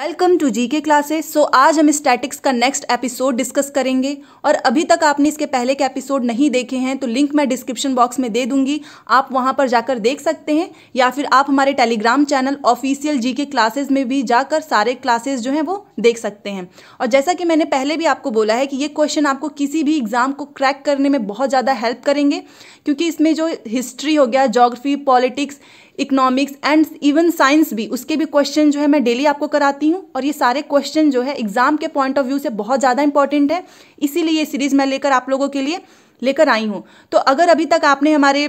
welcome to जी के classes so आज हम स्टैटिक्स का नेक्स्ट एपिसोड डिस्कस करेंगे और अभी तक आपने इसके पहले के एपिसोड नहीं देखे हैं तो लिंक मैं डिस्क्रिप्शन बॉक्स में दे दूंगी आप वहां पर जाकर देख सकते हैं या फिर आप हमारे टेलीग्राम चैनल ऑफिशियल जी के क्लासेज में भी जाकर सारे क्लासेज जो हैं वो देख सकते हैं और जैसा कि मैंने पहले भी आपको बोला है कि ये क्वेश्चन आपको किसी भी एग्ज़ाम को क्रैक करने में बहुत ज़्यादा हेल्प करेंगे क्योंकि इसमें जो हिस्ट्री हो गया geography politics economics and even science भी उसके भी क्वेश्चन जो है मैं डेली आपको कराती हूँ और ये सारे क्वेश्चन जो है एग्जाम के पॉइंट ऑफ व्यू से बहुत ज़्यादा इंपॉर्टेंट है इसीलिए ये सीरीज़ मैं लेकर आप लोगों के लिए लेकर आई हूँ तो अगर अभी तक आपने हमारे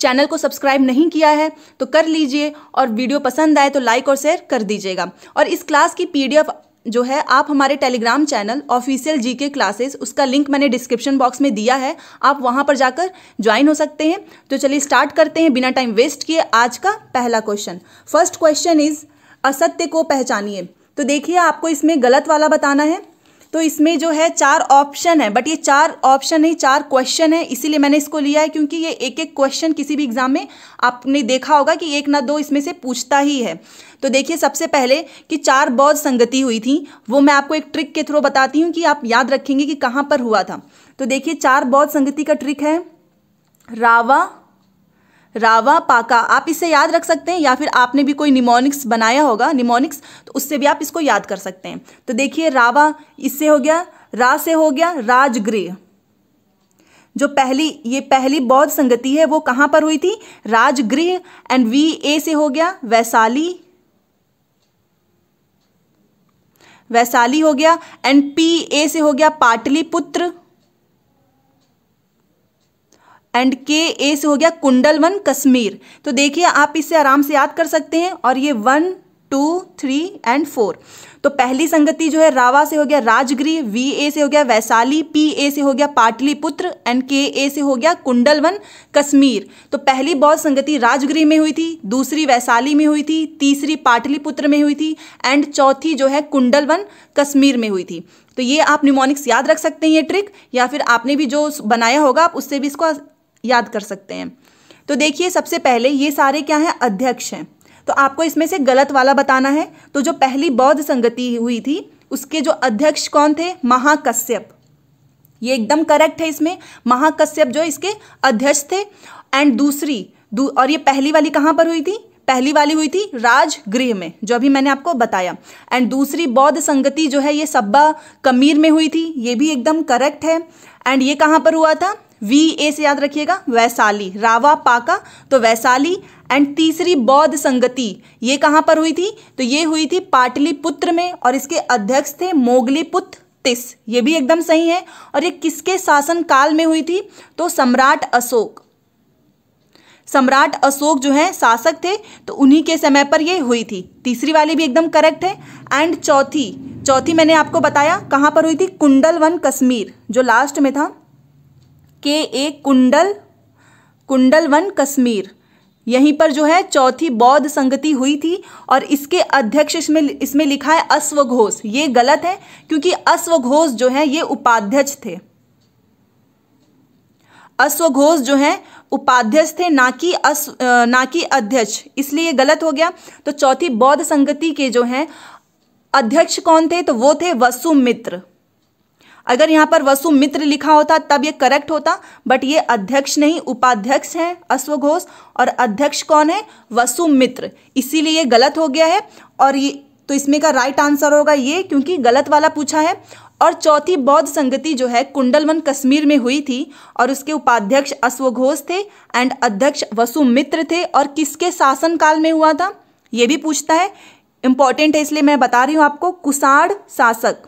चैनल को सब्सक्राइब नहीं किया है तो कर लीजिए और वीडियो पसंद आए तो लाइक और शेयर कर दीजिएगा और इस क्लास की पीडीएफ जो है आप हमारे टेलीग्राम चैनल ऑफिशियल जी के क्लासेस उसका लिंक मैंने डिस्क्रिप्शन बॉक्स में दिया है आप वहाँ पर जाकर ज्वाइन हो सकते हैं तो चलिए स्टार्ट करते हैं बिना टाइम वेस्ट किए आज का पहला क्वेश्चन फर्स्ट क्वेश्चन इज असत्य को पहचानिए तो देखिए आपको इसमें गलत वाला बताना है तो इसमें जो है चार ऑप्शन है बट ये चार ऑप्शन नहीं चार क्वेश्चन है इसीलिए मैंने इसको लिया है क्योंकि ये एक एक क्वेश्चन किसी भी एग्ज़ाम में आपने देखा होगा कि एक ना दो इसमें से पूछता ही है तो देखिए सबसे पहले कि चार बौद्ध संगति हुई थी वो मैं आपको एक ट्रिक के थ्रू बताती हूँ कि आप याद रखेंगे कि कहाँ पर हुआ था तो देखिए चार बौद्ध संगति का ट्रिक है रावा रावा पाका आप इसे याद रख सकते हैं या फिर आपने भी कोई निमोनिक्स बनाया होगा निमोनिक्स तो उससे भी आप इसको याद कर सकते हैं तो देखिए रावा इससे हो गया रा से हो गया राजगृह जो पहली ये पहली बौद्ध संगति है वो कहाँ पर हुई थी राजगृह एंड वी ए से हो गया वैशाली वैशाली हो गया एंड पी ए से हो गया पाटलिपुत्र एंड के ए से हो गया कुंडल वन कश्मीर तो देखिए आप इसे आराम से याद कर सकते हैं और ये one two three and four तो पहली संगति जो है रावा से हो गया राजगृह वी ए से हो गया वैशाली पी ए से हो गया पाटलिपुत्र एंड के ए से हो गया कुंडलवन कश्मीर तो पहली बौद्ध संगति राजगृह में हुई थी दूसरी वैशाली में हुई थी तीसरी पाटलिपुत्र में हुई थी एंड चौथी जो है कुंडलवन कश्मीर में हुई थी तो ये आप निमोनिक्स याद रख सकते हैं ये ट्रिक या फिर आपने भी जो बनाया होगा आप उससे भी इसको याद कर सकते हैं तो देखिए सबसे पहले ये सारे क्या हैं अध्यक्ष हैं तो आपको इसमें से गलत वाला बताना है तो जो पहली बौद्ध संगति हुई थी उसके जो अध्यक्ष कौन थे महाकश्यप ये एकदम करेक्ट है इसमें महाकश्यप जो इसके अध्यक्ष थे एंड दूसरी दू, और ये पहली वाली कहाँ पर हुई थी पहली वाली हुई थी राजगृह में जो अभी मैंने आपको बताया एंड दूसरी बौद्ध संगति जो है ये सब्बा कमीर में हुई थी ये भी एकदम करेक्ट है एंड ये कहाँ पर हुआ था वी ए से याद रखिएगा वैशाली रावा पाका तो वैशाली एंड तीसरी बौद्ध संगति ये कहाँ पर हुई थी तो ये हुई थी पाटलिपुत्र में और इसके अध्यक्ष थे पुत्र तिस ये भी एकदम सही है और ये किसके शासन काल में हुई थी तो सम्राट अशोक सम्राट अशोक जो है शासक थे तो उन्हीं के समय पर ये हुई थी तीसरी वाली भी एकदम करेक्ट है एंड चौथी चौथी मैंने आपको बताया कहाँ पर हुई थी कुंडल वन कश्मीर जो लास्ट में था के ए कुंडल कुंडल वन कश्मीर यहीं पर जो है चौथी बौद्ध संगति हुई थी और इसके अध्यक्ष इसमें इसमें लिखा है अश्वघोष ये गलत है क्योंकि अश्वघोष जो है ये उपाध्यक्ष थे अश्वघोष जो है उपाध्यक्ष थे ना कि अश्व ना कि अध्यक्ष इसलिए ये गलत हो गया तो चौथी बौद्ध संगति के जो हैं अध्यक्ष कौन थे तो वो थे वसुमित्र अगर यहाँ पर वसु मित्र लिखा होता तब ये करेक्ट होता बट ये अध्यक्ष नहीं उपाध्यक्ष हैं अश्व और अध्यक्ष कौन है वसु मित्र इसीलिए ये गलत हो गया है और ये तो इसमें का राइट आंसर होगा ये क्योंकि गलत वाला पूछा है और चौथी बौद्ध संगति जो है कुंडलवन कश्मीर में हुई थी और उसके उपाध्यक्ष अश्व थे एंड अध्यक्ष वसु मित्र थे और किसके शासन काल में हुआ था ये भी पूछता है इंपॉर्टेंट है इसलिए मैं बता रही हूँ आपको कुसाड़ शासक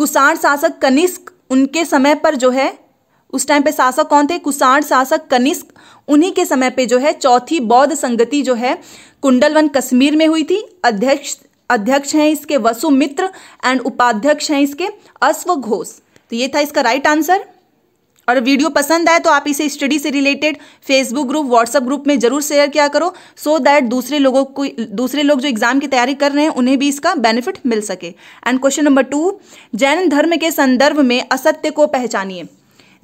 कुषाण शासक कनिष्क उनके समय पर जो है उस टाइम पे शासक कौन थे कुषाण शासक कनिष्क उन्हीं के समय पे जो है चौथी बौद्ध संगति जो है कुंडलवन कश्मीर में हुई थी अध्यक्ष अध्यक्ष हैं इसके वसुमित्र एंड उपाध्यक्ष हैं इसके अश्व घोष तो ये था इसका राइट आंसर और वीडियो पसंद आए तो आप इसे स्टडी से related Facebook group WhatsApp group में जरूर शेयर किया करो सो so दैट दूसरे लोगों को दूसरे लोग जो एग्जाम की तैयारी कर रहे हैं उन्हें भी इसका बेनिफिट मिल सके एंड क्वेश्चन नंबर टू जैन धर्म के संदर्भ में असत्य को पहचानिए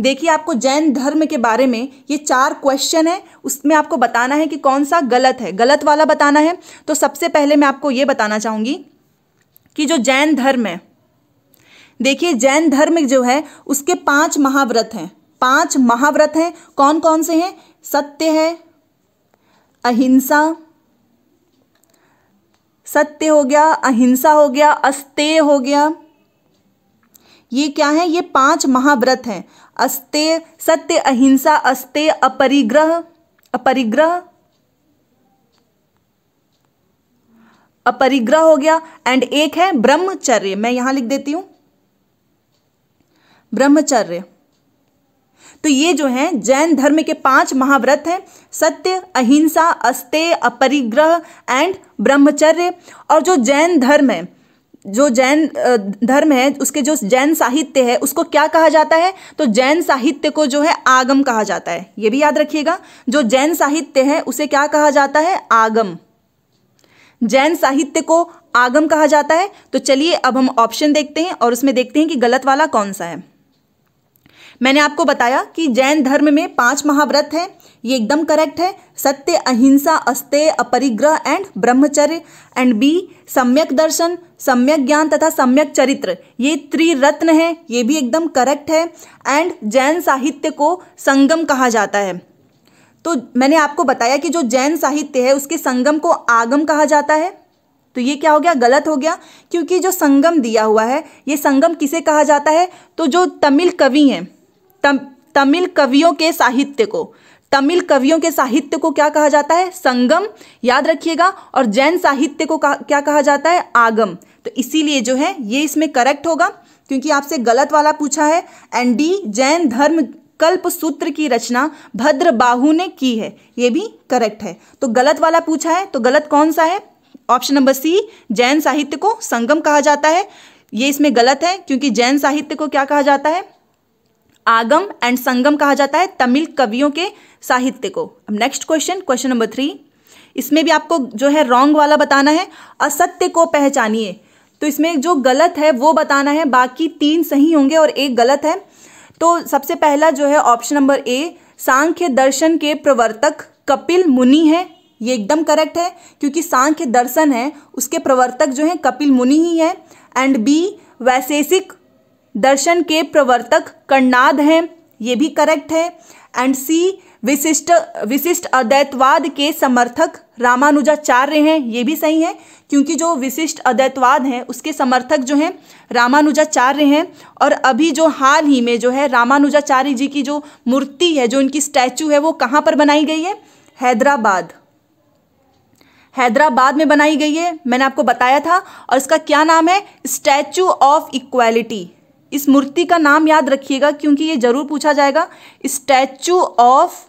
देखिए आपको जैन धर्म के बारे में ये चार क्वेश्चन है उसमें आपको बताना है कि कौन सा गलत है गलत वाला बताना है तो सबसे पहले मैं आपको ये बताना चाहूँगी कि जो जैन धर्म है देखिए जैन धर्म जो है उसके पांच महाव्रत हैं पांच महाव्रत हैं कौन कौन से हैं सत्य है अहिंसा सत्य हो गया अहिंसा हो गया अस्तेय हो गया ये क्या है ये पांच महाव्रत हैं अस्तेय सत्य अहिंसा अस्तेय अपरिग्रह अपरिग्रह अपरिग्रह हो गया एंड एक है ब्रह्मचर्य मैं यहां लिख देती हूं ब्रह्मचर्य तो ये जो हैं जैन धर्म के पांच महाव्रत हैं सत्य अहिंसा अस्ते अपरिग्रह एंड ब्रह्मचर्य और जो जैन धर्म है जो जैन धर्म है उसके जो जैन साहित्य है उसको क्या कहा जाता है तो जैन साहित्य को जो है आगम कहा जाता है ये भी याद रखिएगा जो जैन साहित्य है उसे क्या कहा जाता है आगम जैन साहित्य को आगम कहा जाता है तो चलिए अब हम ऑप्शन देखते हैं और उसमें देखते हैं कि गलत वाला कौन सा है मैंने आपको बताया कि जैन धर्म में पांच महाव्रत हैं ये एकदम करेक्ट है सत्य अहिंसा अस्तेय अपरिग्रह एंड ब्रह्मचर्य एंड बी सम्यक दर्शन सम्यक ज्ञान तथा सम्यक चरित्र ये त्रिरत्न है ये भी एकदम करेक्ट है एंड जैन साहित्य को संगम कहा जाता है तो मैंने आपको बताया कि जो जैन साहित्य है उसके संगम को आगम कहा जाता है तो ये क्या हो गया गलत हो गया क्योंकि जो संगम दिया हुआ है ये संगम किसे कहा जाता है तो जो तमिल कवि हैं तम, तमिल कवियों के साहित्य को तमिल कवियों के साहित्य को क्या कहा जाता है संगम याद रखिएगा और जैन साहित्य को कहा, क्या कहा जाता है आगम तो इसीलिए जो है ये इसमें करेक्ट होगा क्योंकि आपसे गलत वाला पूछा है एंड डी जैन धर्म कल्प सूत्र की रचना भद्र बाहु ने की है ये भी करेक्ट है तो गलत वाला पूछा है तो गलत कौन सा है ऑप्शन नंबर सी जैन साहित्य को संगम कहा जाता है ये इसमें गलत है क्योंकि जैन साहित्य को क्या कहा जाता है आगम एंड संगम कहा जाता है तमिल कवियों के साहित्य को अब next question question number three इसमें भी आपको जो है रॉन्ग वाला बताना है असत्य को पहचानिए तो इसमें जो गलत है वो बताना है बाकी तीन सही होंगे और एक गलत है तो सबसे पहला जो है ऑप्शन नंबर ए सांख्य दर्शन के प्रवर्तक कपिल मुनि हैं ये एकदम करेक्ट है क्योंकि सांख्य दर्शन है उसके प्रवर्तक जो हैं कपिल मुनि ही हैं एंड बी वैशेषिक दर्शन के प्रवर्तक कर्णाद हैं ये भी करेक्ट है एंड सी विशिष्ट विशिष्ट अद्वैतवाद के समर्थक रामानुजाचार्य हैं ये भी सही है क्योंकि जो विशिष्ट अद्वैतवाद हैं उसके समर्थक जो हैं रामानुजाचार्य हैं और अभी जो हाल ही में जो है रामानुजाचार्य जी की जो मूर्ति है जो इनकी स्टैचू है वो कहाँ पर बनाई गई है हैदराबाद हैदराबाद में बनाई गई है मैंने आपको बताया था और इसका क्या नाम है स्टैचू ऑफ इक्वालिटी इस मूर्ति का नाम याद रखिएगा क्योंकि ये जरूर पूछा जाएगा स्टैचू ऑफ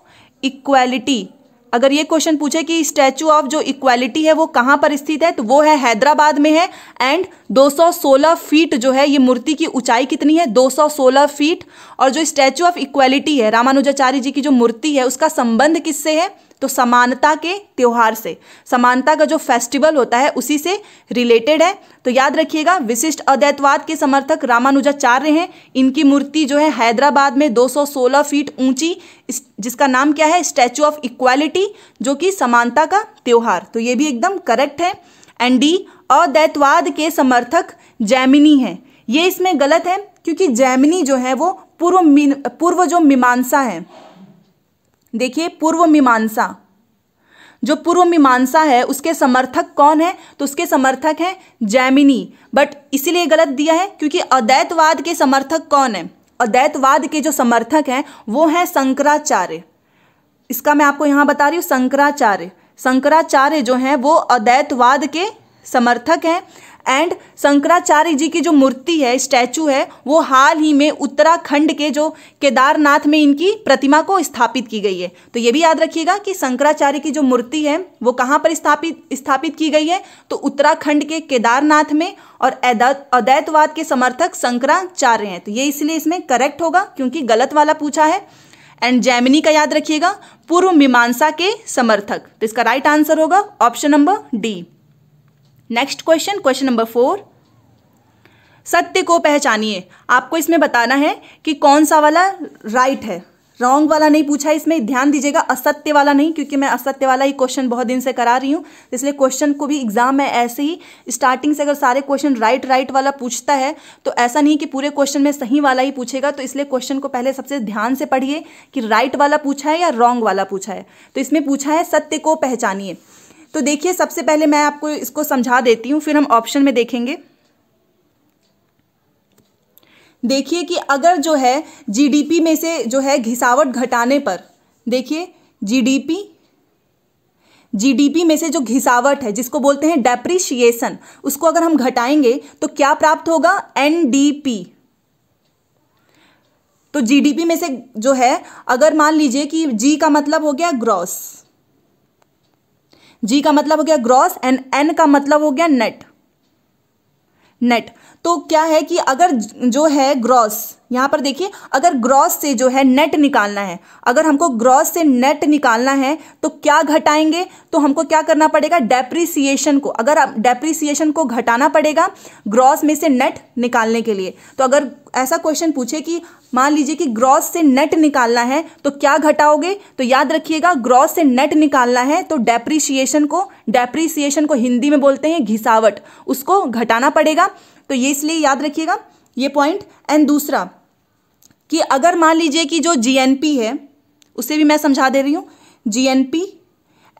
इक्वालिटी अगर ये क्वेश्चन पूछे कि स्टैचू ऑफ जो इक्वालिटी है वो कहाँ पर स्थित है तो वो है हैदराबाद में है एंड 216 फीट जो है ये मूर्ति की ऊंचाई कितनी है 216 फीट और जो स्टैचू ऑफ इक्वालिटी है रामानुजाचार्य जी की जो मूर्ति है उसका संबंध किससे है तो समानता के त्यौहार से समानता का जो फेस्टिवल होता है उसी से रिलेटेड है तो याद रखिएगा विशिष्ट अद्वैतवाद के समर्थक रामानुजाचार्य हैं इनकी मूर्ति जो है हैदराबाद में 216 फीट ऊंची जिसका नाम क्या है स्टैचू ऑफ इक्वालिटी जो कि समानता का त्यौहार तो ये भी एकदम करेक्ट है एंड डी अद्वैतवाद के समर्थक जैमिनी हैं ये इसमें गलत है क्योंकि जैमिनी जो है वो पूर्व पूर्व जो मीमांसा है देखिए पूर्व मीमांसा जो पूर्व मीमांसा है उसके समर्थक कौन है तो उसके समर्थक हैं जैमिनी बट इसीलिए गलत दिया है क्योंकि अद्वैतवाद के समर्थक कौन है अद्वैतवाद के जो समर्थक हैं वो हैं शंकराचार्य इसका मैं आपको यहाँ बता रही हूँ शंकराचार्य शंकराचार्य जो हैं वो अद्वैतवाद के समर्थक हैं एंड शंकराचार्य जी की जो मूर्ति है स्टैचू है वो हाल ही में उत्तराखंड के जो केदारनाथ में इनकी प्रतिमा को स्थापित की गई है तो ये भी याद रखिएगा कि शंकराचार्य की जो मूर्ति है वो कहाँ पर स्थापित स्थापित की गई है तो उत्तराखंड के केदारनाथ में और अद्वैतवाद के समर्थक शंकराचार्य हैं तो ये इसलिए इसमें करेक्ट होगा क्योंकि गलत वाला पूछा है एंड जैमिनी का याद रखिएगा पूर्व मीमांसा के समर्थक तो इसका राइट आंसर होगा option number D next question question number four सत्य को पहचानिए आपको इसमें बताना है कि कौन सा वाला राइट है रॉन्ग वाला नहीं पूछा इसमें ध्यान दीजिएगा असत्य वाला नहीं क्योंकि मैं असत्य वाला ही क्वेश्चन बहुत दिन से करा रही हूँ इसलिए क्वेश्चन को भी एग्जाम में ऐसे ही स्टार्टिंग से अगर सारे क्वेश्चन राइट राइट वाला पूछता है तो ऐसा नहीं कि पूरे क्वेश्चन में सही वाला ही पूछेगा तो इसलिए क्वेश्चन को पहले सबसे ध्यान से पढ़िए कि राइट वाला पूछा है या रॉन्ग वाला पूछा है तो इसमें पूछा है सत्य को पहचानिए तो देखिए सबसे पहले मैं आपको इसको समझा देती हूँ फिर हम ऑप्शन में देखेंगे देखिए कि अगर जो है जीडीपी में से जो है घिसावट घटाने पर देखिए जीडीपी जीडीपी में से जो घिसावट है जिसको बोलते हैं डेप्रिशिएशन उसको अगर हम घटाएंगे तो क्या प्राप्त होगा एनडीपी तो जीडीपी में से जो है अगर मान लीजिए कि जी का मतलब हो गया ग्रॉस जी का मतलब हो गया ग्रॉस एंड एन का मतलब हो गया नेट नेट तो क्या है कि अगर जो है ग्रॉस यहाँ पर देखिए अगर ग्रॉस से जो है नेट निकालना है अगर हमको ग्रॉस से नेट निकालना है तो क्या घटाएंगे तो हमको क्या करना पड़ेगा डेप्रिसिएशन को अगर आप डेप्रिसिएशन को घटाना पड़ेगा ग्रॉस में से नेट निकालने के लिए तो अगर ऐसा क्वेश्चन पूछे कि मान लीजिए कि ग्रॉस से नेट निकालना है तो क्या घटाओगे तो याद रखिएगा ग्रॉस से नेट निकालना है तो डेप्रिसिएशन को डेप्रिसिएशन को हिंदी में बोलते हैं घिसावट उसको घटाना पड़ेगा तो ये इसलिए याद रखिएगा ये पॉइंट एंड दूसरा कि अगर मान लीजिए कि जो जीएनपी है उसे भी मैं समझा दे रही हूँ जीएनपी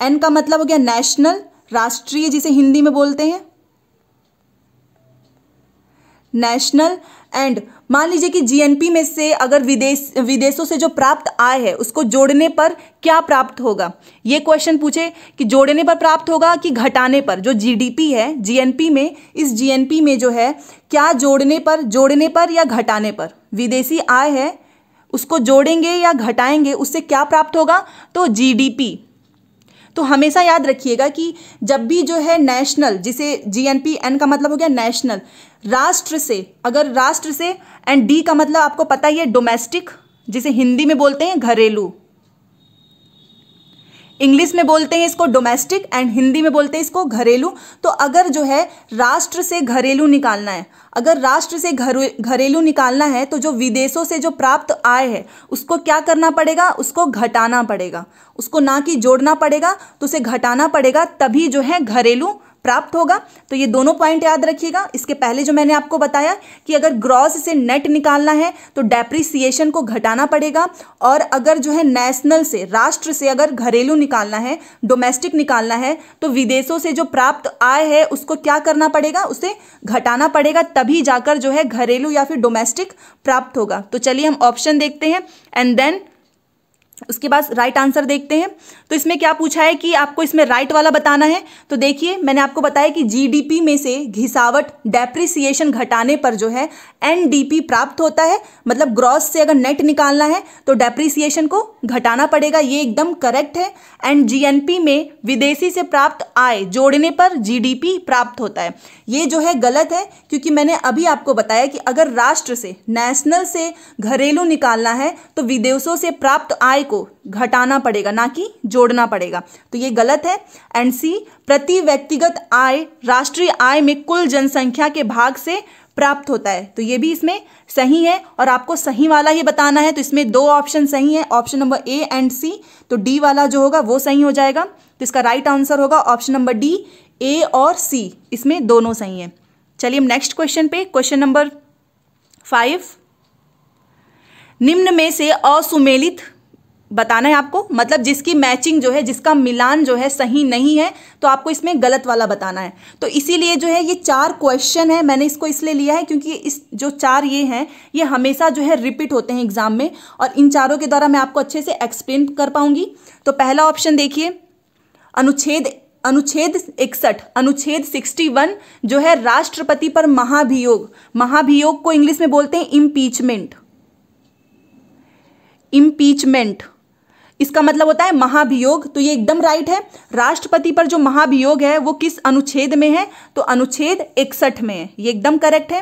एन का मतलब हो गया नेशनल राष्ट्रीय जिसे हिंदी में बोलते हैं नेशनल एंड मान लीजिए कि जीएनपी में से अगर विदेश विदेशों से जो प्राप्त आय है उसको जोड़ने पर क्या प्राप्त होगा ये क्वेश्चन पूछे कि जोड़ने पर प्राप्त होगा कि घटाने पर जो जीडीपी है जीएनपी में इस जीएनपी में जो है क्या जोड़ने पर जोड़ने पर या घटाने पर विदेशी आय है उसको जोड़ेंगे या घटाएंगे उससे क्या प्राप्त होगा तो जीडीपी तो हमेशा याद रखिएगा कि जब भी जो है नेशनल जिसे जी एन पी एन का मतलब हो गया नेशनल राष्ट्र से अगर राष्ट्र से एंड डी का मतलब आपको पता ही है डोमेस्टिक जिसे हिंदी में बोलते हैं घरेलू इंग्लिश में बोलते हैं इसको डोमेस्टिक एंड हिंदी में बोलते हैं इसको घरेलू तो अगर जो है राष्ट्र से घरेलू निकालना है अगर राष्ट्र से घरेलू निकालना है तो जो विदेशों से जो प्राप्त आय है उसको क्या करना पड़ेगा उसको घटाना पड़ेगा उसको ना कि जोड़ना पड़ेगा तो उसे घटाना पड़ेगा तभी जो है घरेलू प्राप्त होगा तो ये दोनों पॉइंट याद रखिएगा इसके पहले जो मैंने आपको बताया कि अगर ग्रॉस से नेट निकालना है तो डेप्रिसिएशन को घटाना पड़ेगा और अगर जो है नेशनल से राष्ट्र से अगर घरेलू निकालना है डोमेस्टिक निकालना है तो विदेशों से जो प्राप्त आय है उसको क्या करना पड़ेगा उसे घटाना पड़ेगा तभी जाकर जो है घरेलू या फिर डोमेस्टिक प्राप्त होगा तो चलिए हम ऑप्शन देखते हैं एंड देन उसके बाद राइट आंसर देखते हैं तो इसमें क्या पूछा है कि आपको इसमें राइट वाला बताना है तो देखिए मैंने आपको बताया कि जीडीपी में से घिसावट डेप्रिसिएशन घटाने पर जो है एनडीपी प्राप्त होता है मतलब ग्रॉस से अगर नेट निकालना है तो डेप्रिसिएशन को घटाना पड़ेगा ये एकदम करेक्ट है एंड जी में विदेशी से प्राप्त आय जोड़ने पर जी प्राप्त होता है ये जो है गलत है क्योंकि मैंने अभी आपको बताया कि अगर राष्ट्र से नेशनल से घरेलू निकालना है तो विदेशों से प्राप्त आय को घटाना पड़ेगा ना कि जोड़ना पड़ेगा तो ये गलत है एंड सी प्रति व्यक्तिगत आय राष्ट्रीय आय में कुल जनसंख्या के भाग से प्राप्त होता है तो ये भी इसमें सही है और आपको सही वाला ही बताना है तो इसमें दो ऑप्शन सही है option number A and C तो डी वाला जो होगा वो सही हो जाएगा तो इसका राइट आंसर होगा ऑप्शन नंबर डी ए और सी इसमें दोनों सही है चलिए हम नेक्स्ट क्वेश्चन पे क्वेश्चन नंबर फाइव निम्न में से असुमेलित बताना है आपको मतलब जिसकी मैचिंग जो है जिसका मिलान जो है सही नहीं है तो आपको इसमें गलत वाला बताना है तो इसीलिए जो है ये चार क्वेश्चन है मैंने इसको इसलिए लिया है क्योंकि इस जो चार ये हैं ये हमेशा जो है रिपीट होते हैं एग्जाम में और इन चारों के द्वारा मैं आपको अच्छे से एक्सप्लेन कर पाऊंगी तो पहला ऑप्शन देखिए अनुच्छेद अनुच्छेद इकसठ अनुच्छेद सिक्सटी जो है राष्ट्रपति पर महाभियोग महाभियोग को इंग्लिश में बोलते हैं इम्पीचमेंट इम्पीचमेंट इसका मतलब होता है महाभियोग तो ये एकदम राइट है राष्ट्रपति पर जो महाभियोग है वो किस अनुच्छेद में है तो अनुच्छेद इकसठ में है ये एकदम करेक्ट है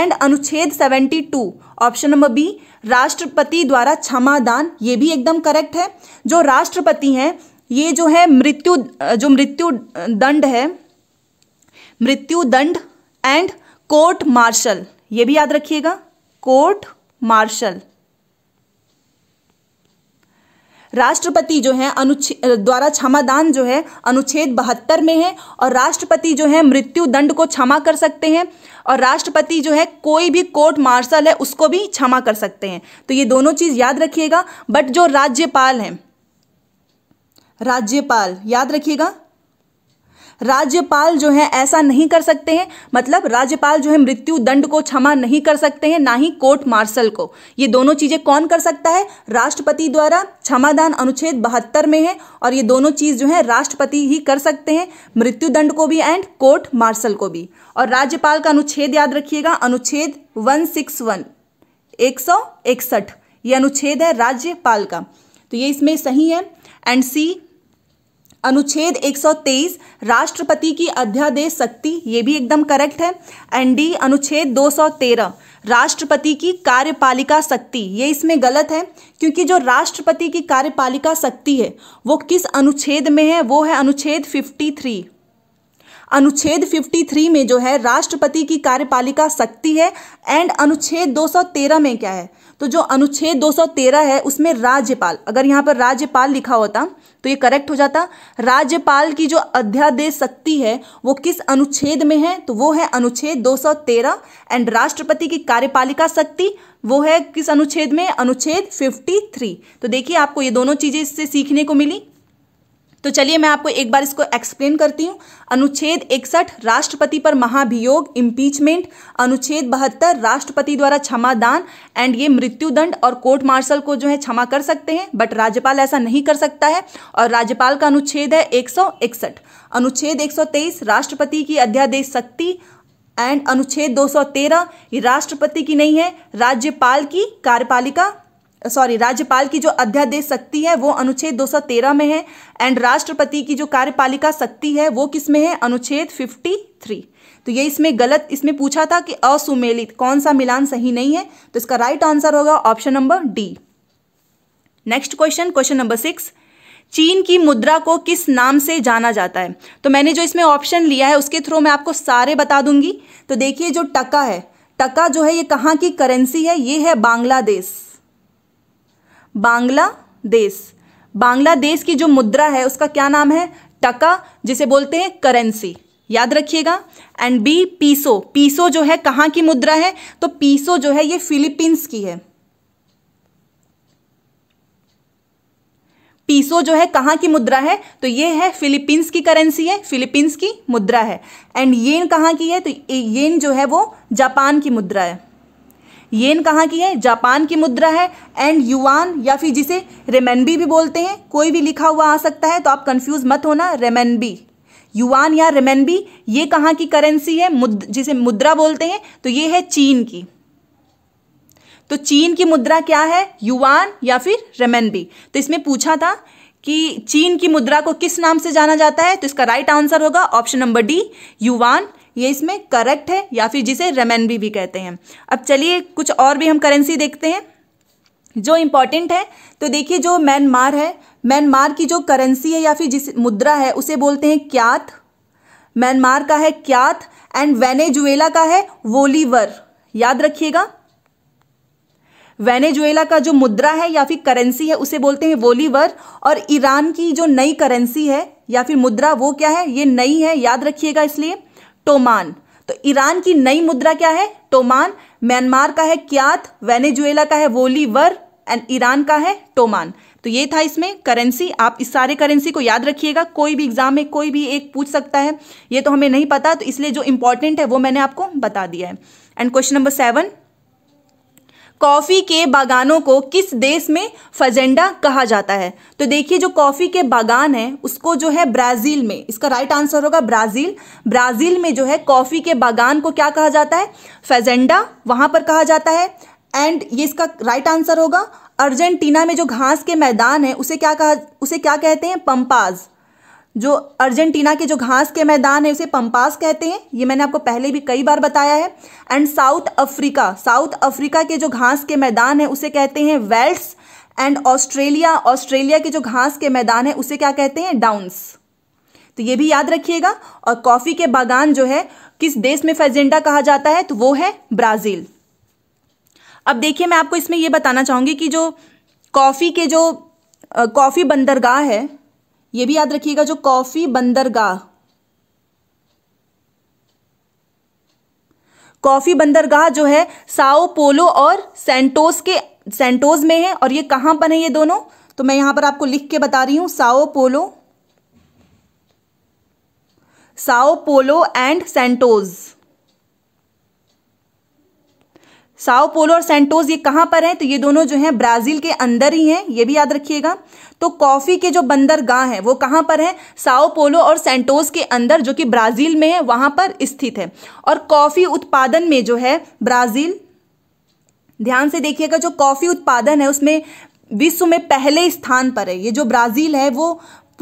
एंड अनुच्छेद seventy two option number B राष्ट्रपति द्वारा क्षमादान ये भी एकदम करेक्ट है जो राष्ट्रपति हैं ये जो है मृत्यु जो मृत्यु दंड है मृत्यु दंड एंड कोर्ट मार्शल ये भी याद रखिएगा कोर्ट मार्शल राष्ट्रपति जो है अनुच्छेद द्वारा क्षमादान जो है अनुच्छेद बहत्तर में है और राष्ट्रपति जो है मृत्यु दंड को क्षमा कर सकते हैं और राष्ट्रपति जो है कोई भी कोर्ट मार्शल है उसको भी क्षमा कर सकते हैं तो ये दोनों चीज़ याद रखिएगा बट जो राज्यपाल हैं राज्यपाल याद रखिएगा राज्यपाल जो है ऐसा नहीं कर सकते हैं मतलब राज्यपाल जो है मृत्यु दंड को क्षमा नहीं कर सकते हैं ना ही कोर्ट मार्शल को ये दोनों चीज़ें कौन कर सकता है राष्ट्रपति द्वारा क्षमादान अनुच्छेद बहत्तर में है और ये दोनों चीज़ जो है राष्ट्रपति ही कर सकते हैं मृत्यु दंड को भी एंड कोर्ट मार्शल को भी और राज्यपाल का अनुच्छेद याद रखिएगा अनुच्छेद वन सिक्स वन एक सौ इकसठ ये अनुच्छेद है राज्यपाल का तो ये इसमें सही है एंड सी अनुच्छेद 123 राष्ट्रपति की अध्यादेश शक्ति ये भी एकदम करेक्ट है एंड डी अनुच्छेद 213 राष्ट्रपति की कार्यपालिका शक्ति ये इसमें गलत है क्योंकि जो राष्ट्रपति की कार्यपालिका शक्ति है वो किस अनुच्छेद में है वो है अनुच्छेद 53 अनुच्छेद 53 में जो है राष्ट्रपति की कार्यपालिका शक्ति है एंड अनुच्छेद 213 में क्या है तो जो अनुच्छेद 213 है उसमें राज्यपाल अगर यहाँ पर राज्यपाल लिखा होता तो ये करेक्ट हो जाता राज्यपाल की जो अध्यादेश शक्ति है वो किस अनुच्छेद में है तो वो है अनुच्छेद 213 एंड राष्ट्रपति की कार्यपालिका शक्ति वो है किस अनुच्छेद में अनुच्छेद 53 तो देखिए आपको ये दोनों चीज़ें इससे सीखने को मिली तो चलिए मैं आपको एक बार इसको एक्सप्लेन करती हूँ अनुच्छेद इकसठ राष्ट्रपति पर महाभियोग इम्पीचमेंट अनुच्छेद बहत्तर राष्ट्रपति द्वारा क्षमादान एंड ये मृत्युदंड और कोर्ट मार्शल को जो है क्षमा कर सकते हैं बट राज्यपाल ऐसा नहीं कर सकता है और राज्यपाल का अनुच्छेद है एक अनुच्छेद एक राष्ट्रपति की अध्यादेश शक्ति एंड अनुच्छेद 213 ये राष्ट्रपति की नहीं है राज्यपाल की कार्यपालिका सॉरी राज्यपाल की जो अध्यादेश शक्ति है वो अनुच्छेद 213 में है एंड राष्ट्रपति की जो कार्यपालिका शक्ति है वो किस में है अनुच्छेद 53 तो ये इसमें गलत इसमें पूछा था कि असुमेलित कौन सा मिलान सही नहीं है तो इसका राइट आंसर होगा option number D next question question number six चीन की मुद्रा को किस नाम से जाना जाता है तो मैंने जो इसमें ऑप्शन लिया है उसके थ्रू मैं आपको सारे बता दूंगी तो देखिए जो टका है टका जो है ये कहाँ की करेंसी है ये है बांग्लादेश बांग्लादेश बांग्लादेश की जो मुद्रा है उसका क्या नाम है टका जिसे बोलते हैं करेंसी याद रखिएगा एंड बी पीसो पीसो जो है कहां की मुद्रा है तो पीसो जो है ये फिलीपींस की है पीसो जो है कहां की मुद्रा है तो ये है फिलीपींस की करेंसी है फिलीपींस की मुद्रा है एंड येन कहां की है तो येन जो है वो जापान की मुद्रा है येन कहाँ की है जापान की मुद्रा है एंड युआन या फिर जिसे रेमेनबी भी बोलते हैं कोई भी लिखा हुआ आ सकता है तो आप कंफ्यूज मत होना रेमेनबी युआन या रेमेनबी ये कहाँ की करेंसी है मुद, जिसे मुद्रा बोलते हैं तो ये है चीन की तो चीन की मुद्रा क्या है युआन या फिर रेमेनबी तो इसमें पूछा था कि चीन की मुद्रा को किस नाम से जाना जाता है तो इसका राइट आंसर होगा ऑप्शन नंबर डी युवान ये इसमें करेक्ट है या फिर जिसे रेमेन भी, भी कहते हैं अब चलिए कुछ और भी हम करेंसी देखते हैं जो इम्पॉर्टेंट है तो देखिए जो म्यांमार है म्यांमार की जो करेंसी है या फिर जिस मुद्रा है उसे बोलते हैं क्याथ म्यांमार का है क्याथ एंड वेनेजुएला का है वोलीवर याद रखिएगा वेनेजुएला का जो मुद्रा है या फिर करेंसी है उसे बोलते हैं वोलीवर और ईरान की जो नई करेंसी है या फिर मुद्रा वो क्या है ये नई है याद रखिएगा इसलिए टोमान तो ईरान की नई मुद्रा क्या है टोमान म्यांमार का है क्यात वेनेजुएला का है वोली वर एंड ईरान का है टोमान तो ये था इसमें करेंसी आप इस सारे करेंसी को याद रखिएगा कोई भी एग्जाम में कोई भी एक पूछ सकता है ये तो हमें नहीं पता तो इसलिए जो इंपॉर्टेंट है वो मैंने आपको बता दिया है and question number seven coffee के बागानों को किस देश में फजेंडा कहा जाता है तो देखिए जो कॉफ़ी के बागान है उसको जो है ब्राज़ील में इसका राइट आंसर होगा ब्राज़ील ब्राज़ील में जो है कॉफ़ी के बागान को क्या कहा जाता है फजेंडा वहाँ पर कहा जाता है एंड ये इसका राइट आंसर होगा अर्जेंटीना में जो घास के मैदान है उसे क्या कहा उसे क्या कहते हैं पंपाज जो अर्जेंटीना के जो घास के मैदान है उसे पम्पास कहते हैं ये मैंने आपको पहले भी कई बार बताया है and South Africa South Africa के जो घास के मैदान है उसे कहते हैं वेल्ट्स एंड ऑस्ट्रेलिया ऑस्ट्रेलिया के जो घास के मैदान है उसे क्या कहते हैं डाउन्स तो ये भी याद रखिएगा और कॉफ़ी के बागान जो है किस देश में फेजेंडा कहा जाता है तो वो है ब्राज़ील अब देखिए मैं आपको इसमें ये बताना चाहूँगी कि जो कॉफ़ी के जो कॉफ़ी बंदरगाह है ये भी याद रखिएगा जो कॉफ़ी बंदरगाह कॉफ़ी बंदरगाह जो है साओ पोलो और सेंटोस के सेंटोस में है और ये कहां पर है ये दोनों तो मैं यहां पर आपको लिख के बता रही हूं Sao Paulo Sao Paulo and Santos Sao Paulo और सेंटोज ये कहाँ पर हैं तो ये दोनों जो हैं ब्राज़ील के अंदर ही हैं ये भी याद रखिएगा तो कॉफ़ी के जो बंदरगाह हैं वो कहाँ पर हैं साओ पोलो और सेंटोज के अंदर जो कि ब्राज़ील में है वहाँ पर स्थित है और कॉफ़ी उत्पादन में जो है ब्राज़ील ध्यान से देखिएगा जो कॉफ़ी उत्पादन है उसमें विश्व में पहले स्थान पर है ये जो ब्राज़ील है वो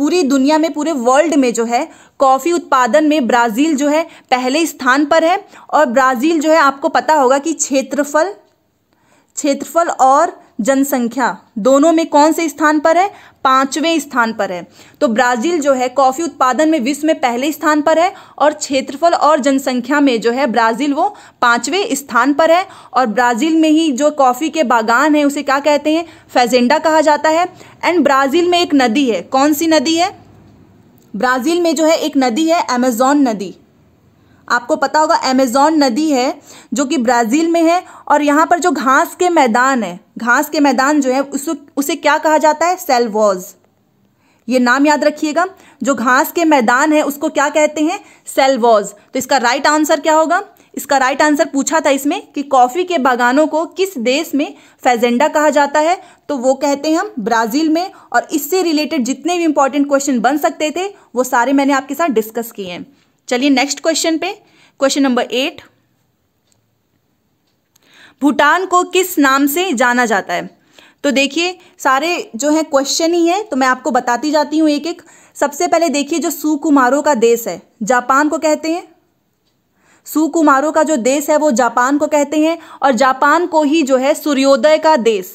पूरी दुनिया में पूरे वर्ल्ड में जो है कॉफ़ी उत्पादन में ब्राज़ील जो है पहले स्थान पर है और ब्राज़ील जो है आपको पता होगा कि क्षेत्रफल क्षेत्रफल और जनसंख्या दोनों में कौन से स्थान पर है पांचवें स्थान पर है तो ब्राज़ील जो है कॉफ़ी उत्पादन में विश्व में पहले स्थान पर है और क्षेत्रफल और जनसंख्या में जो है ब्राज़ील वो पांचवें स्थान पर है और ब्राज़ील में ही जो कॉफ़ी के बागान है उसे क्या कहते हैं फेजेंडा कहा जाता है एंड ब्राज़ील में एक नदी है कौन सी नदी है ब्राज़ील में जो है एक नदी है अमेजोन नदी आपको पता होगा अमेजोन नदी है जो कि ब्राज़ील में है और यहाँ पर जो घास के मैदान है घास के मैदान जो है उस उसे क्या कहा जाता है सेल्वॉज ये नाम याद रखिएगा जो घास के मैदान है उसको क्या कहते हैं सेल्वॉज तो इसका राइट आंसर क्या होगा इसका राइट आंसर पूछा था इसमें कि कॉफ़ी के बागानों को किस देश में फैजेंडा कहा जाता है तो वो कहते हैं हम ब्राज़ील में और इससे रिलेटेड जितने भी इंपॉर्टेंट क्वेश्चन बन सकते थे वो सारे मैंने आपके साथ डिस्कस किए हैं चलिए नेक्स्ट क्वेश्चन पे क्वेश्चन नंबर एट भूटान को किस नाम से जाना जाता है तो देखिए सारे जो है क्वेश्चन ही है तो मैं आपको बताती जाती हूँ एक एक सबसे पहले देखिए जो सुकुमारों का देश है जापान को कहते हैं सुकुमारों का जो देश है वो जापान को कहते हैं और जापान को ही जो है सूर्योदय का देश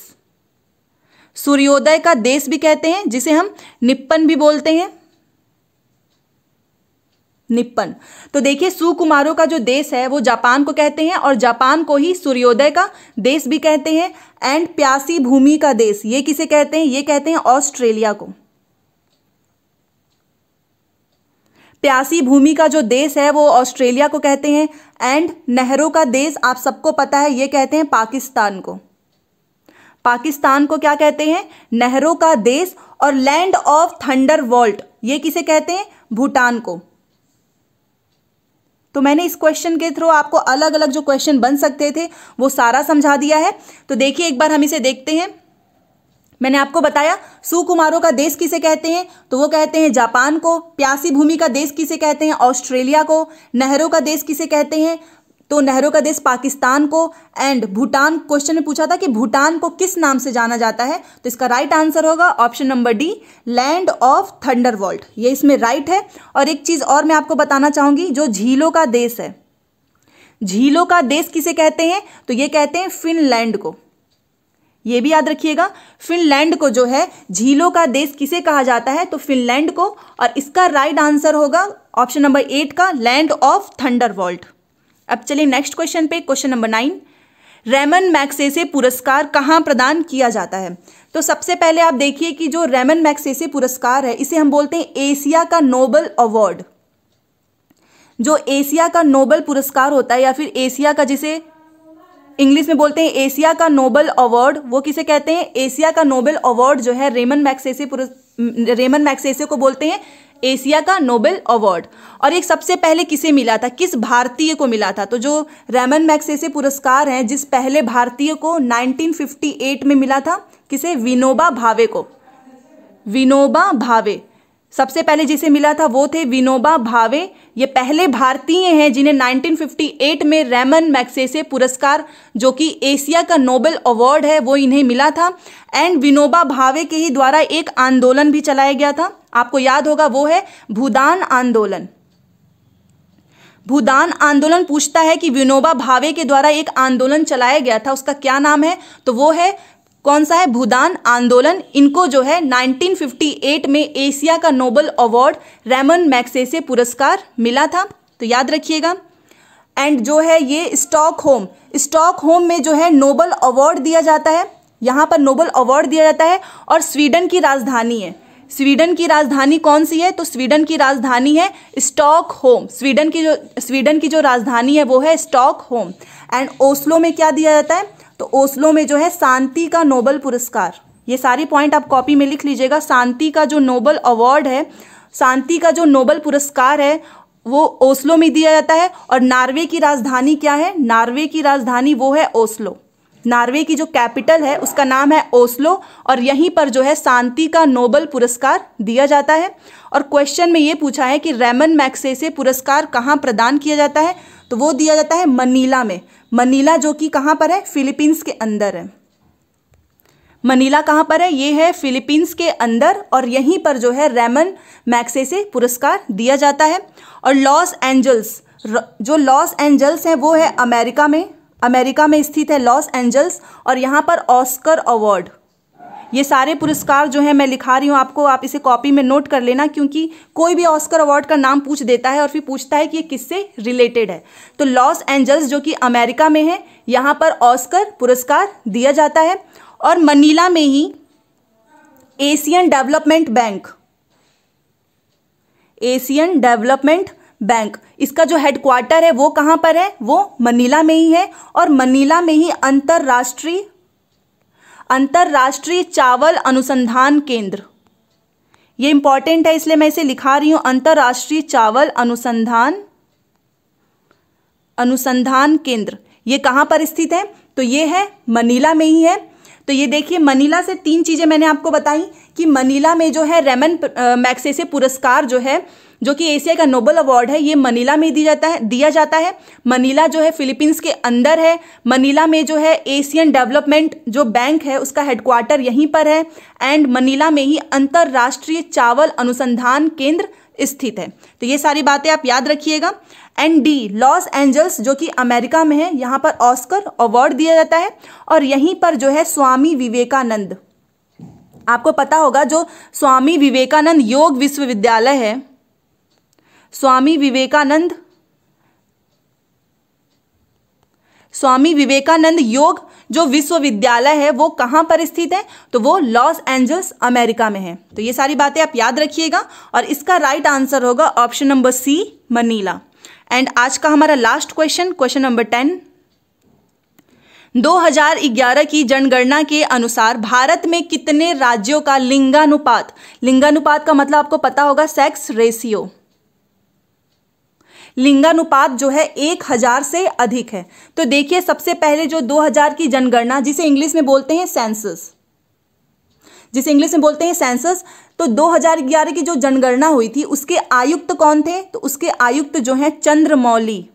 सूर्योदय का देश भी कहते हैं जिसे हम निप्पन भी बोलते हैं निप्पन तो देखिए सुकुमारों का जो देश है वो जापान को कहते हैं और जापान को ही सूर्योदय का देश भी कहते हैं एंड प्यासी भूमि का देश ये किसे कहते हैं ये कहते हैं ऑस्ट्रेलिया को प्यासी भूमि का जो देश है वो ऑस्ट्रेलिया को कहते हैं एंड नहरों का देश आप सबको पता है ये कहते हैं पाकिस्तान को पाकिस्तान को क्या कहते हैं नहरों का देश और लैंड ऑफ थंडर वॉल्ट ये किसे कहते हैं भूटान को तो मैंने इस क्वेश्चन के थ्रू आपको अलग अलग जो क्वेश्चन बन सकते थे वो सारा समझा दिया है तो देखिए एक बार हम इसे देखते हैं मैंने आपको बताया सुकुमारों का देश किसे कहते हैं तो वो कहते हैं जापान को प्यासी भूमि का देश किसे कहते हैं ऑस्ट्रेलिया को नहरों का देश किसे कहते हैं तो नेहरू का देश पाकिस्तान को एंड भूटान क्वेश्चन में पूछा था कि भूटान को किस नाम से जाना जाता है तो इसका राइट आंसर होगा option number D land of thunder ये इसमें राइट है और एक चीज़ और मैं आपको बताना चाहूंगी जो झीलों का देश है झीलों का देश किसे कहते हैं तो ये कहते हैं फिनलैंड को ये भी याद रखिएगा फिनलैंड को जो है झीलों का देश किसे कहा जाता है तो फिनलैंड को और इसका राइट आंसर होगा ऑप्शन नंबर एट का लैंड ऑफ थंडर अब चलिए नेक्स्ट क्वेश्चन पे question number nine Ramon Magsaysay पुरस्कार कहाँ प्रदान किया जाता है तो सबसे पहले आप देखिए कि जो रेमन मैक्सेसे पुरस्कार है इसे हम बोलते हैं एशिया का नोबल अवार्ड जो एशिया का नोबल पुरस्कार होता है या फिर एशिया का जिसे इंग्लिश में बोलते हैं एशिया का नोबल अवार्ड वो किसे कहते हैं एशिया का नोबल अवार्ड जो है रेमन मैक्सेसे रेमन मैक्सेसे को बोलते हैं एशिया का नोबेल अवार्ड और एक सबसे पहले किसे मिला था किस भारतीय को मिला था तो जो रेमन मैक्सेसे पुरस्कार हैं जिस पहले भारतीय को 1958 में मिला था किसे विनोबा भावे को विनोबा भावे सबसे पहले जिसे मिला था वो थे विनोबा भावे ये पहले भारतीय हैं जिन्हें 1958 में रैमन मैक्सेसे पुरस्कार जो कि एशिया का नोबेल अवार्ड है वो इन्हें मिला था एंड विनोबा भावे के ही द्वारा एक आंदोलन भी चलाया गया था आपको याद होगा वो है भूदान आंदोलन भूदान आंदोलन पूछता है कि विनोबा भावे के द्वारा एक आंदोलन चलाया गया था उसका क्या नाम है तो वो है कौन सा है भूदान आंदोलन इनको जो है 1958 में एशिया का नोबल अवार्ड रेमन मैक्सेसे पुरस्कार मिला था तो याद रखिएगा एंड जो है ये स्टॉक होम स्टॉक होम में जो है नोबल अवार्ड दिया जाता है यहाँ पर नोबल अवार्ड दिया जाता है और स्वीडन की राजधानी है स्वीडन की राजधानी कौन सी है तो स्वीडन की राजधानी है स्टॉक होम स्वीडन की जो स्वीडन की जो राजधानी है वो है स्टॉक होम एंड ओस्लो में क्या दिया जाता है तो ओस्लो में जो है शांति का नोबल पुरस्कार ये सारे पॉइंट आप कॉपी में लिख लीजिएगा शांति का जो नोबल अवार्ड है शांति का जो नोबल पुरस्कार है वो ओस्लो में दिया जाता है और नार्वे की राजधानी क्या है नार्वे की राजधानी वो है ओस्लो नार्वे की जो कैपिटल है उसका नाम है ओस्लो और यहीं पर जो है शांति का नोबल पुरस्कार दिया जाता है और क्वेश्चन में ये पूछा है कि रेमन मैक्से पुरस्कार कहाँ प्रदान किया जाता है तो वो दिया जाता है मनीला में मनीला जो कि कहाँ पर है फिलीपींस के अंदर है मनीला कहाँ पर है ये है फिलीपींस के अंदर और यहीं पर जो है रेमन से पुरस्कार दिया जाता है और लॉस एंजल्स जो लॉस एंजल्स हैं वो है अमेरिका में अमेरिका में स्थित है लॉस एंजल्स और यहाँ पर ऑस्कर अवार्ड ये सारे पुरस्कार जो है मैं लिखा रही हूँ आपको आप इसे कॉपी में नोट कर लेना क्योंकि कोई भी ऑस्कर अवार्ड का नाम पूछ देता है और फिर पूछता है कि ये किससे रिलेटेड है तो लॉस एंजल्स जो कि अमेरिका में है यहाँ पर ऑस्कर पुरस्कार दिया जाता है और मनीला में ही Asian Development Bank Asian Development Bank इसका जो हेडक्वार्टर है वो कहाँ पर है वो मनीला में ही है और मनीला में ही अंतर्राष्ट्रीय अंतर्राष्ट्रीय चावल अनुसंधान केंद्र ये इंपॉर्टेंट है इसलिए मैं इसे लिखा रही हूं अंतर्राष्ट्रीय चावल अनुसंधान अनुसंधान केंद्र ये कहां पर स्थित है तो ये है मनीला में ही है तो ये देखिए मनीला से तीन चीज़ें मैंने आपको बताई कि मनीला में जो है रेमन मैक्सेसे पुरस्कार जो है जो कि एशिया का नोबल अवार्ड है ये मनीला में दिया जाता है दिया जाता है मनीला जो है फिलीपींस के अंदर है मनीला में जो है एशियन डेवलपमेंट जो बैंक है उसका हेडक्वार्टर यहीं पर है एंड मनीला में ही अंतर्राष्ट्रीय चावल अनुसंधान केंद्र स्थित है तो ये सारी बातें आप याद रखिएगा एंड डी लॉस एंजल्स जो कि अमेरिका में है यहाँ पर ऑस्कर अवार्ड दिया जाता है और यहीं पर जो है स्वामी विवेकानंद आपको पता होगा जो स्वामी विवेकानंद योग विश्वविद्यालय है स्वामी विवेकानंद स्वामी विवेकानंद योग जो विश्वविद्यालय है वो कहाँ पर स्थित है तो वो लॉस एंजल्स अमेरिका में है तो ये सारी बातें आप याद रखिएगा और इसका राइट आंसर होगा option number C Manila and आज का हमारा last question question number ten 2011 की जनगणना के अनुसार भारत में कितने राज्यों का लिंगानुपात लिंगानुपात का मतलब आपको पता होगा सेक्स रेशियो लिंगानुपात जो है एक हज़ार से अधिक है तो देखिए सबसे पहले जो दो हज़ार की जनगणना जिसे इंग्लिश में बोलते हैं सेंसस जिसे इंग्लिश में बोलते हैं सेंसस तो 2011 की जो जनगणना हुई थी उसके आयुक्त कौन थे तो उसके आयुक्त जो है चंद्रमौली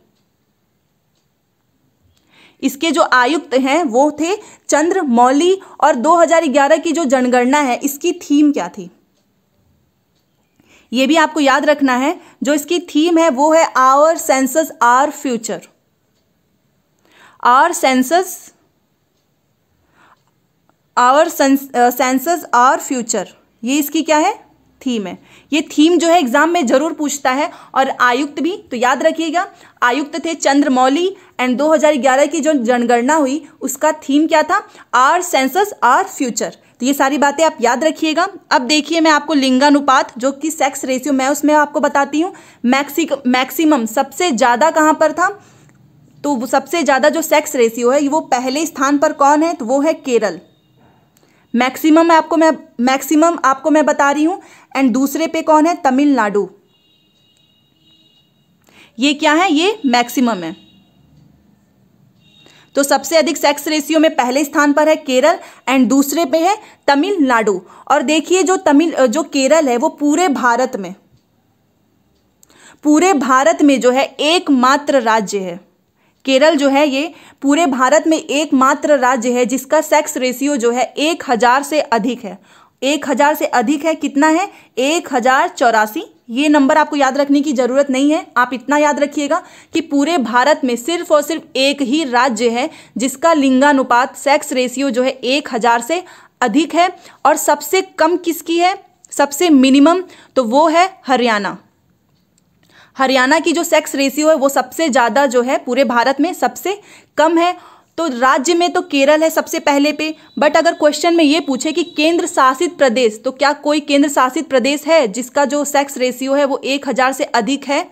इसके जो आयुक्त हैं वो थे चंद्रमौली और 2011 की जो जनगणना है इसकी थीम क्या थी ये भी आपको याद रखना है जो इसकी थीम है वो है our census are future are census our census are future ये इसकी क्या है थीम है ये थीम जो है एग्जाम में जरूर पूछता है और आयुक्त भी तो याद रखिएगा आयुक्त थे चंद्रमौली एंड 2011 की जो जनगणना हुई उसका थीम क्या था आर सेंसस आर फ्यूचर तो ये सारी बातें आप याद रखिएगा अब देखिए मैं आपको लिंगानुपात जो कि सेक्स रेशियो मैं उसमें आपको बताती हूँ मैक्सिक मैक्सिमम सबसे ज़्यादा कहाँ पर था तो सबसे ज़्यादा जो सेक्स रेशियो है वो पहले स्थान पर कौन है तो वो है केरल मैक्सिमम आपको मैं मैक्सिमम आपको मैं बता रही हूँ एंड दूसरे पे कौन है तमिलनाडु ये क्या है ये मैक्सिमम है तो सबसे अधिक सेक्स रेशियो में पहले स्थान पर है केरल एंड दूसरे पे है तमिलनाडु और देखिए जो तमिल जो केरल है वो पूरे भारत में पूरे भारत में जो है एकमात्र राज्य है केरल जो है ये पूरे भारत में एकमात्र राज्य है जिसका सेक्स रेशियो जो है एक हज़ार से अधिक है एक हज़ार से अधिक है कितना है एक हज़ार चौरासी ये नंबर आपको याद रखने की ज़रूरत नहीं है आप इतना याद रखिएगा कि पूरे भारत में सिर्फ और सिर्फ एक ही राज्य है जिसका लिंगानुपात सेक्स रेशियो जो है एक हज़ार से अधिक है और सबसे कम किसकी है सबसे मिनिमम तो वो है हरियाणा हरियाणा की जो सेक्स रेशियो है वो सबसे ज़्यादा जो है पूरे भारत में सबसे कम है तो राज्य में तो केरल है सबसे पहले पे बट अगर क्वेश्चन में ये पूछे कि केंद्र शासित प्रदेश तो क्या कोई केंद्र शासित प्रदेश है जिसका जो सेक्स रेशियो है वो एक हज़ार से अधिक है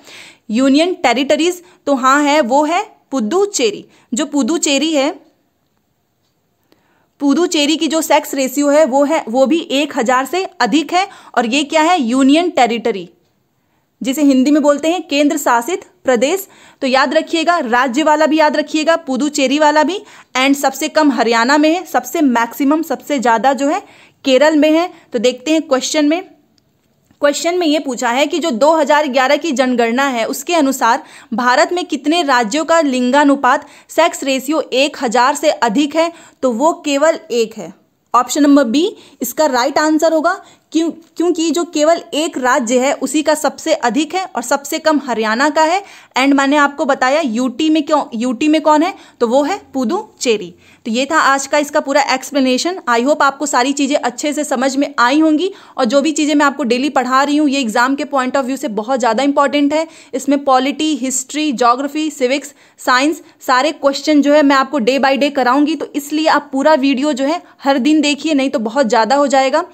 यूनियन टेरिटरीज तो हाँ है वो है पुदुचेरी जो पुदुचेरी है पुदुचेरी की जो सेक्स रेशियो है वो है वो भी एक हज़ार से अधिक है और ये क्या है यूनियन टेरिटरी जिसे हिंदी में बोलते हैं केंद्र शासित प्रदेश तो याद रखिएगा राज्य वाला भी याद रखिएगा पुदुचेरी वाला भी एंड सबसे कम हरियाणा में है सबसे मैक्सिमम सबसे ज़्यादा जो है केरल में है तो देखते हैं क्वेश्चन में क्वेश्चन में ये पूछा है कि जो 2011 की जनगणना है उसके अनुसार भारत में कितने राज्यों का लिंगानुपात सेक्स रेशियो एक हज़ार से अधिक है तो वो केवल एक है ऑप्शन नंबर बी इसका राइट आंसर होगा क्यों क्योंकि जो केवल एक राज्य है उसी का सबसे अधिक है और सबसे कम हरियाणा का है एंड मैंने आपको बताया यूटी में क्यों यूटी में कौन है तो वो है पुदुचेरी तो ये था आज का इसका पूरा एक्सप्लेनेशन आई होप आपको सारी चीज़ें अच्छे से समझ में आई होंगी और जो भी चीज़ें मैं आपको डेली पढ़ा रही हूँ ये एग्ज़ाम के पॉइंट ऑफ व्यू से बहुत ज़्यादा इंपॉर्टेंट है इसमें polity history geography civics science सारे क्वेश्चन जो है मैं आपको डे बाई डे कराऊंगी तो इसलिए आप पूरा वीडियो जो है हर दिन देखिए नहीं तो बहुत ज़्यादा हो जाएगा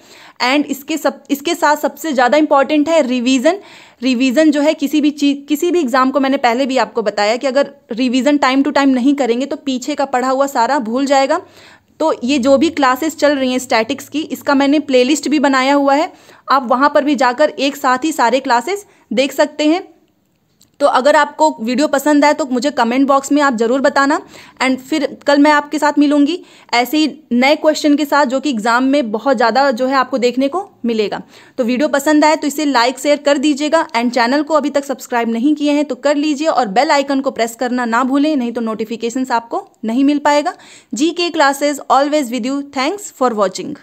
एंड इसके सब इसके साथ सबसे ज़्यादा इंपॉर्टेंट है रिविज़न रिवीजन जो है किसी भी चीज किसी भी एग्ज़ाम को मैंने पहले भी आपको बताया कि अगर रिवीजन टाइम टू टाइम नहीं करेंगे तो पीछे का पढ़ा हुआ सारा भूल जाएगा तो ये जो भी क्लासेस चल रही हैं स्टैटिक्स की इसका मैंने प्लेलिस्ट भी बनाया हुआ है आप वहाँ पर भी जाकर एक साथ ही सारे क्लासेस देख सकते हैं तो अगर आपको वीडियो पसंद आए तो मुझे कमेंट बॉक्स में आप ज़रूर बताना एंड फिर कल मैं आपके साथ मिलूंगी ऐसे ही नए क्वेश्चन के साथ जो कि एग्ज़ाम में बहुत ज़्यादा जो है आपको देखने को मिलेगा तो वीडियो पसंद आए तो इसे लाइक शेयर कर दीजिएगा एंड चैनल को अभी तक सब्सक्राइब नहीं किए हैं तो कर लीजिए और बेल आइकन को प्रेस करना ना भूलें नहीं तो नोटिफिकेशन आपको नहीं मिल पाएगा G K classes always with you thanks for watching